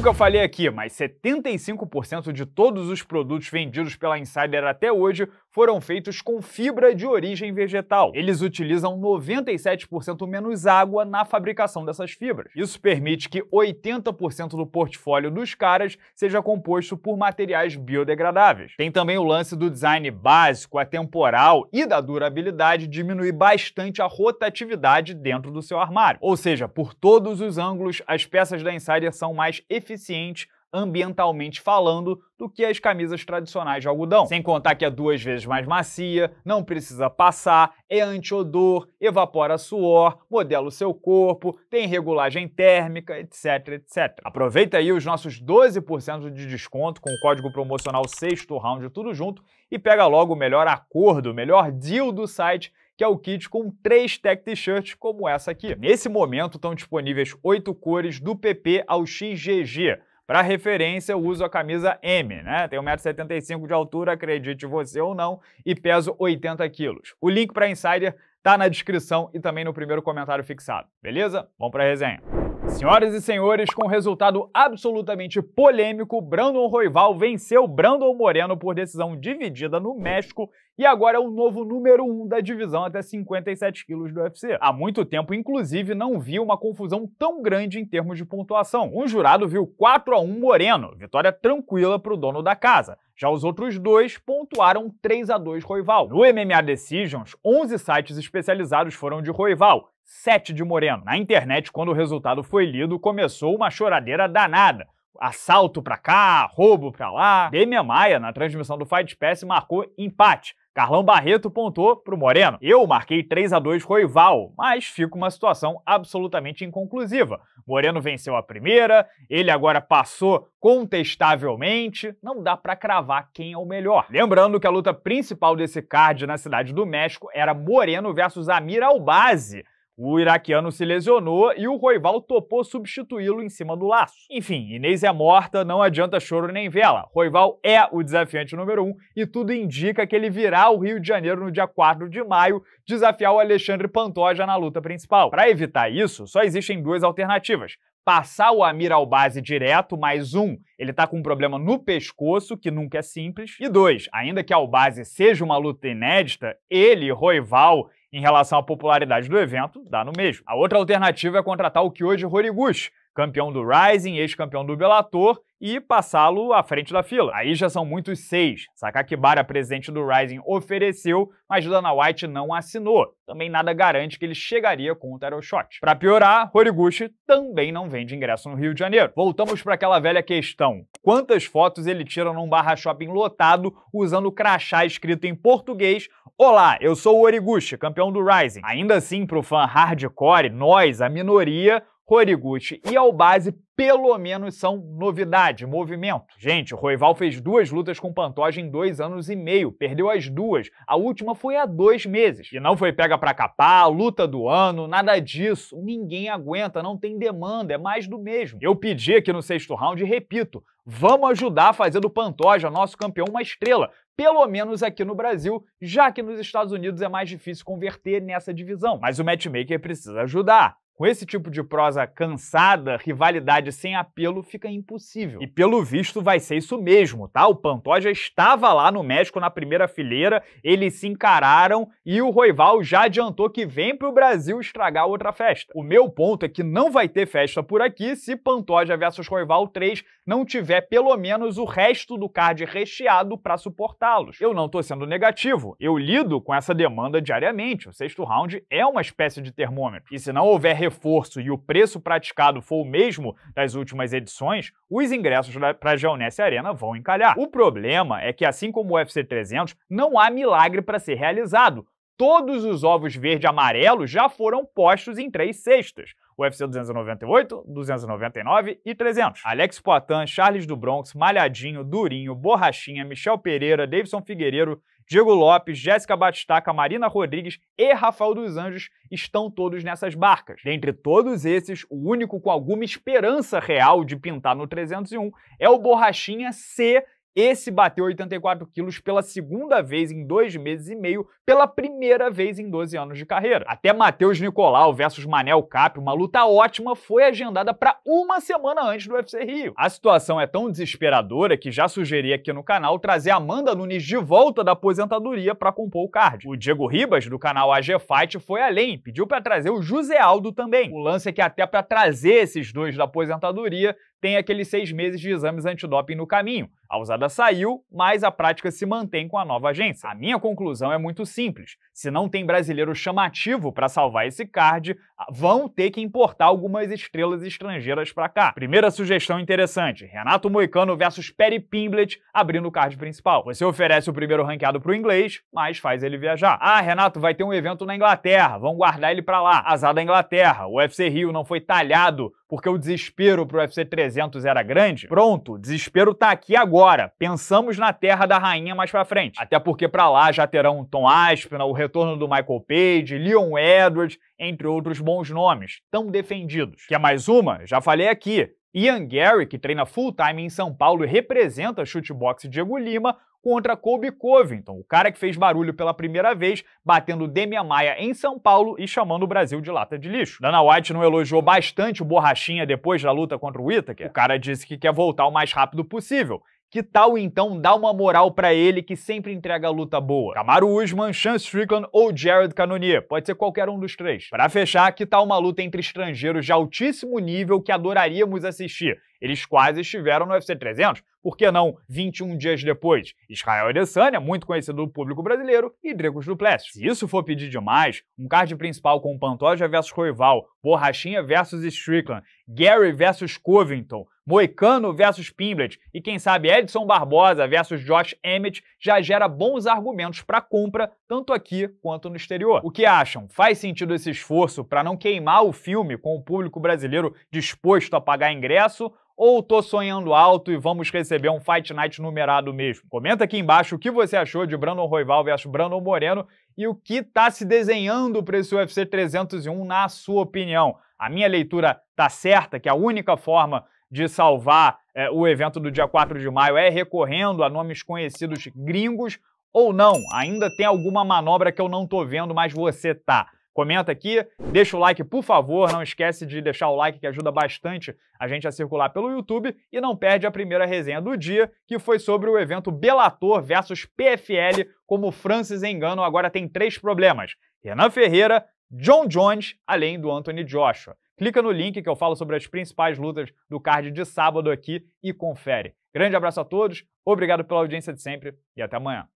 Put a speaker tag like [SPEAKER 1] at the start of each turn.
[SPEAKER 1] Nunca falei aqui, mas 75% de todos os produtos vendidos pela Insider até hoje foram feitos com fibra de origem vegetal. Eles utilizam 97% menos água na fabricação dessas fibras. Isso permite que 80% do portfólio dos caras seja composto por materiais biodegradáveis. Tem também o lance do design básico, atemporal e da durabilidade diminuir bastante a rotatividade dentro do seu armário. Ou seja, por todos os ângulos, as peças da Insider são mais eficientes eficiente ambientalmente falando, do que as camisas tradicionais de algodão. Sem contar que é duas vezes mais macia, não precisa passar, é antiodor, evapora suor, modela o seu corpo, tem regulagem térmica, etc, etc. Aproveita aí os nossos 12% de desconto com o código promocional sexto round tudo junto e pega logo o melhor acordo, o melhor deal do site que é o kit com três tech t-shirts como essa aqui. Nesse momento estão disponíveis oito cores do PP ao XGG. Para referência, eu uso a camisa M, né? Tenho 1,75m de altura, acredite você ou não, e peso 80kg. O link para Insider tá na descrição e também no primeiro comentário fixado, beleza? Vamos para a resenha. Senhoras e senhores, com resultado absolutamente polêmico, Brandon Roival venceu Brandon Moreno por decisão dividida no México e agora é o novo número 1 um da divisão até 57 quilos do UFC. Há muito tempo, inclusive, não vi uma confusão tão grande em termos de pontuação. Um jurado viu 4 a 1 Moreno, vitória tranquila para o dono da casa. Já os outros dois pontuaram 3 a 2 Roival. No MMA Decisions, 11 sites especializados foram de Roival, 7 de Moreno. Na internet, quando o resultado foi lido, começou uma choradeira danada. Assalto pra cá, roubo pra lá. Demian Maia, na transmissão do Fight Pass, marcou empate. Carlão Barreto pontou pro Moreno. Eu marquei 3 a 2 Roival, mas fica uma situação absolutamente inconclusiva. Moreno venceu a primeira, ele agora passou contestavelmente, não dá para cravar quem é o melhor. Lembrando que a luta principal desse card na cidade do México era Moreno versus Amir Albazi. O iraquiano se lesionou e o Roival topou substituí-lo em cima do laço. Enfim, Inês é morta, não adianta choro nem vela. Roival é o desafiante número um e tudo indica que ele virá ao Rio de Janeiro no dia 4 de maio desafiar o Alexandre Pantoja na luta principal. Para evitar isso, só existem duas alternativas passar o Amir ao base direto, mais um, ele tá com um problema no pescoço, que nunca é simples, e dois, ainda que ao base seja uma luta inédita, ele, Roival em relação à popularidade do evento, dá no mesmo. A outra alternativa é contratar o que hoje Horiguchi, campeão do Rising, ex-campeão do Bellator, e passá-lo à frente da fila. Aí já são muitos seis. Sakakibara, presidente do Rising, ofereceu, mas Dana White não assinou. Também nada garante que ele chegaria com o Tarot shot. Para piorar, Horiguchi também não vende ingresso no Rio de Janeiro. Voltamos para aquela velha questão. Quantas fotos ele tira num barra shopping lotado usando crachá escrito em português Olá, eu sou o Origuchi, campeão do Rising. Ainda assim, pro fã hardcore, nós, a minoria, Horiguchi e Albase pelo menos são novidade, movimento. Gente, o Roival fez duas lutas com Pantoja em dois anos e meio, perdeu as duas, a última foi há dois meses. E não foi pega pra capar, luta do ano, nada disso. Ninguém aguenta, não tem demanda, é mais do mesmo. Eu pedi aqui no sexto round e repito, vamos ajudar a fazer do Pantoja, nosso campeão, uma estrela pelo menos aqui no Brasil, já que nos Estados Unidos é mais difícil converter nessa divisão. Mas o matchmaker precisa ajudar. Com esse tipo de prosa cansada, rivalidade sem apelo fica impossível. E pelo visto vai ser isso mesmo, tá? O Pantoja estava lá no México na primeira fileira, eles se encararam e o Roival já adiantou que vem pro Brasil estragar outra festa. O meu ponto é que não vai ter festa por aqui se Pantoja versus Roival 3 não tiver pelo menos o resto do card recheado para suportá-los. Eu não tô sendo negativo, eu lido com essa demanda diariamente. O sexto round é uma espécie de termômetro. E se não houver reforço e o preço praticado for o mesmo das últimas edições, os ingressos para a Geonesse Arena vão encalhar. O problema é que, assim como o UFC 300, não há milagre para ser realizado. Todos os ovos verde-amarelos já foram postos em três cestas. UFC 298, 299 e 300. Alex Poitin, Charles do Bronx, Malhadinho, Durinho, Borrachinha, Michel Pereira, Davidson Figueiredo Diego Lopes, Jéssica Batistaca, Marina Rodrigues e Rafael dos Anjos estão todos nessas barcas. Dentre todos esses, o único com alguma esperança real de pintar no 301 é o Borrachinha C, esse bateu 84 quilos pela segunda vez em dois meses e meio, pela primeira vez em 12 anos de carreira. Até Matheus Nicolau versus Manel Cap, uma luta ótima, foi agendada para uma semana antes do UFC Rio. A situação é tão desesperadora que já sugeri aqui no canal trazer Amanda Nunes de volta da aposentadoria para compor o card. O Diego Ribas, do canal AG Fight, foi além, pediu para trazer o José Aldo também. O lance é que até para trazer esses dois da aposentadoria, tem aqueles seis meses de exames antidoping no caminho. A usada saiu, mas a prática se mantém com a nova agência. A minha conclusão é muito simples: se não tem brasileiro chamativo para salvar esse card, vão ter que importar algumas estrelas estrangeiras para cá. Primeira sugestão interessante: Renato Moicano versus Perry Pimblett abrindo o card principal. Você oferece o primeiro ranqueado para o inglês, mas faz ele viajar. Ah, Renato vai ter um evento na Inglaterra, vão guardar ele para lá. Azada Inglaterra, o UFC Rio não foi talhado porque o desespero para o UFC 300 era grande, pronto, desespero está aqui agora. Pensamos na terra da rainha mais para frente. Até porque para lá já terão Tom Aspinall, o retorno do Michael Page, Leon Edwards, entre outros bons nomes, tão defendidos. Que é mais uma, já falei aqui, Ian Gary, que treina full-time em São Paulo e representa chute boxe Diego Lima, contra Kobe Covington, o cara que fez barulho pela primeira vez, batendo Demian Maia em São Paulo e chamando o Brasil de lata de lixo. Dana White não elogiou bastante o Borrachinha depois da luta contra o Whittaker? O cara disse que quer voltar o mais rápido possível. Que tal então dar uma moral para ele que sempre entrega a luta boa? Camaro Usman, Chance Strickland ou Jared Cannonier? Pode ser qualquer um dos três. Para fechar, que tal uma luta entre estrangeiros de altíssimo nível que adoraríamos assistir? Eles quase estiveram no UFC 300, por que não 21 dias depois? Israel Adesanya, muito conhecido do público brasileiro, e Dregos Duplessis. Se isso for pedir demais, um card principal com Pantoja versus Roival, Borrachinha versus Strickland, Gary versus Covington, Moicano versus Pimblet e quem sabe Edson Barbosa versus Josh Emmett já gera bons argumentos para compra, tanto aqui quanto no exterior. O que acham? Faz sentido esse esforço para não queimar o filme com o público brasileiro disposto a pagar ingresso? Ou tô sonhando alto e vamos receber receber um Fight Night numerado mesmo. Comenta aqui embaixo o que você achou de Brandon Royval versus Brandon Moreno e o que está se desenhando para esse UFC 301 na sua opinião. A minha leitura está certa que a única forma de salvar é, o evento do dia 4 de maio é recorrendo a nomes conhecidos gringos ou não? Ainda tem alguma manobra que eu não estou vendo, mas você tá. Comenta aqui, deixa o like, por favor. Não esquece de deixar o like que ajuda bastante a gente a circular pelo YouTube e não perde a primeira resenha do dia, que foi sobre o evento Belator versus PFL, como Francis Engano agora tem três problemas. Renan Ferreira, John Jones, além do Anthony Joshua. Clica no link que eu falo sobre as principais lutas do card de sábado aqui e confere. Grande abraço a todos, obrigado pela audiência de sempre e até amanhã.